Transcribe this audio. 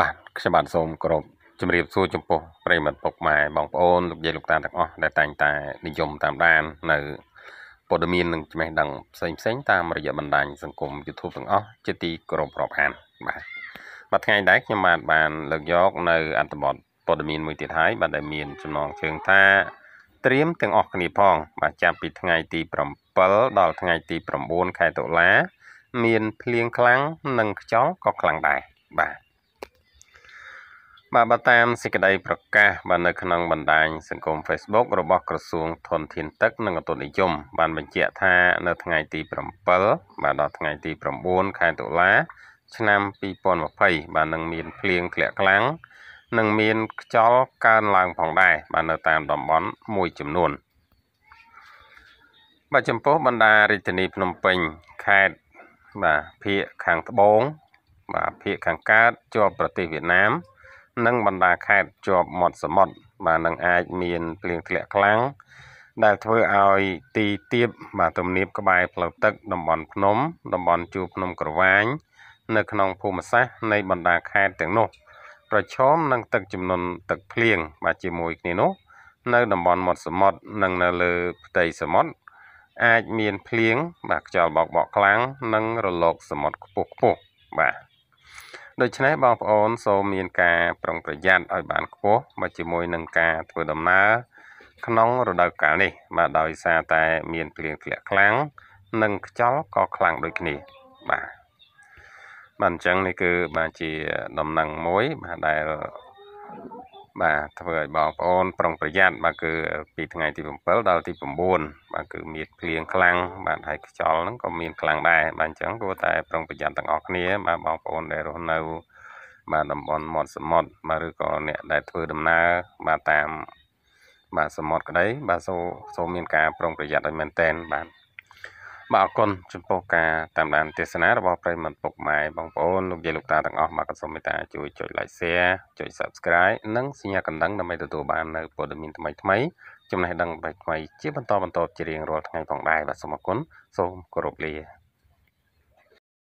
បាទខ្ញុំបាទសូមគោរពជំរាបសួរចំពោះប្រិមត្តពុកម៉ែបងប្អូនលោកយាយលោកតាទាំងអស់ដែលតែងតែនិយមតាមដាននៅព័ត៌មាននិងចំណេះដឹងផ្សេងផ្សេងតាមរយៈបណ្ដាញសង្គម YouTube ទាំងអស់ជាទីគោរពរាប់អានបាទមួយថ្ងៃដែរខ្ញុំបាទបាន លើកយកនៅអត្ថបទព័ត៌មានមួយទៀតហើយបាទដែលមានចំណងជើងថា ត្រៀមទាំងអស់គ្នាផង បាទចាប់ពីថ្ងៃទី7ដល់ថ្ងៃទី9ខែតុលាមានភ្លៀងខ្លាំងនិងខ្យល់ក៏ខ្លាំងដែរបាទបាទបើតាមសេចក្តី ប្រកាសបាទនៅក្នុងបណ្ដាញសង្គម Facebook របស់ក្រសួងធនធានទឹកនិងឧតុនិយមបានបញ្ជាក់ថានៅថ្ងៃ ទី7បាទដល់ថ្ងៃទី9ខែតុលាឆ្នាំ2020បាទនឹងមានភ្លៀងធ្លាក់ខ្លាំងនិងមានខ្យល់កើនឡើងផងដែរបាទនៅតាមតំបន់មួយចំនួនបាទចំពោះបណ្ដារាជធានីភ្នំពេញខេត្តបាទភៀកខាងត្បូង បាទភៀកខាងកើតជាប់ប្រទេសវៀតណាមនិងបណ្ដាខេត្តជាប់មាត់សមុទ្របាទនឹងអាចមានភ្លៀងធ្លាក់ខ្លាំងដែលធ្វើឲ្យទីទៀបបាទទំនាបក្បែរផ្លូវទឹកតំបន់ភ្នំតំបន់ជួរភ្នំក្រវាញនៅក្នុងភូមិសាស្ត្រនៃបណ្ដាខេត្តទាំងនោះប្រឈមនឹងទឹកចំនួនទឹកភ្លៀងបាទជាមួយគ្នានោះនៅតំបន់មាត់សមុទ្រនិងនៅលើផ្ទៃសមុទ្រអាចមានភ្លៀងបាទខ្យល់បោកបក់ខ្លាំងនិងរលកសមុទ្រខ្ពស់ខ្ពស់បាទដូច្នេះបងប្អូន សូមមានការប្រុងប្រយ័ត្នឲ្យបាន ខ្ពស់មកជាមួយនឹងការធ្វើដំណើរក្នុងរដូវកាលនេះបាទដោយសារតែមានភ្លៀងធ្លាក់ខ្លាំងនិងខ្យល់ក៏ខ្លាំងដូចគ្នាបាទបាទអញ្ចឹងនេះគឺបាទជា ដំណឹងមួយបាទដែលបាទធ្វើឲ្យបងប្អូនប្រុងប្រយ័ត្នបាទគឺពីថ្ងៃទី7ដល់ទី9បាទគឺមានភ្លៀងខ្លាំងបាទហើយខ្យល់ហ្នឹងក៏មានខ្លាំងដែរបាទអញ្ចឹងគួរតែ ប្រុងប្រយ័ត្នទាំងអស់គ្នាបាទបងប្អូនដែលរស់នៅបាទតំបន់មាត់សមុទ្របាទឬក៏អ្នកដែលធ្វើដំណើរបាទតាមបាទសមុទ្រក្តី បាទសូសូមមានការប្រុងប្រយ័ត្នឲ្យមែនតែនបាទបាទអរគុណចំពោះការតាមដានទេសនារបស់ប្រិមត្តពុកម៉ែបងប្អូនលោកយាយលោកតាទាំងអស់បាទក៏សូមមេត្តាជួយចុច like share ចុច subscribe និងសញ្ញាកណ្ដឹងដើម្បីទទួលបាននៅព័ត៌មានថ្មីថ្មីចំណេះដឹងថ្មីថ្មីជាបន្តបន្តជារៀងរាល់ថ្ងៃផងដែរបាទសូមអរគុណសូមគោរពលា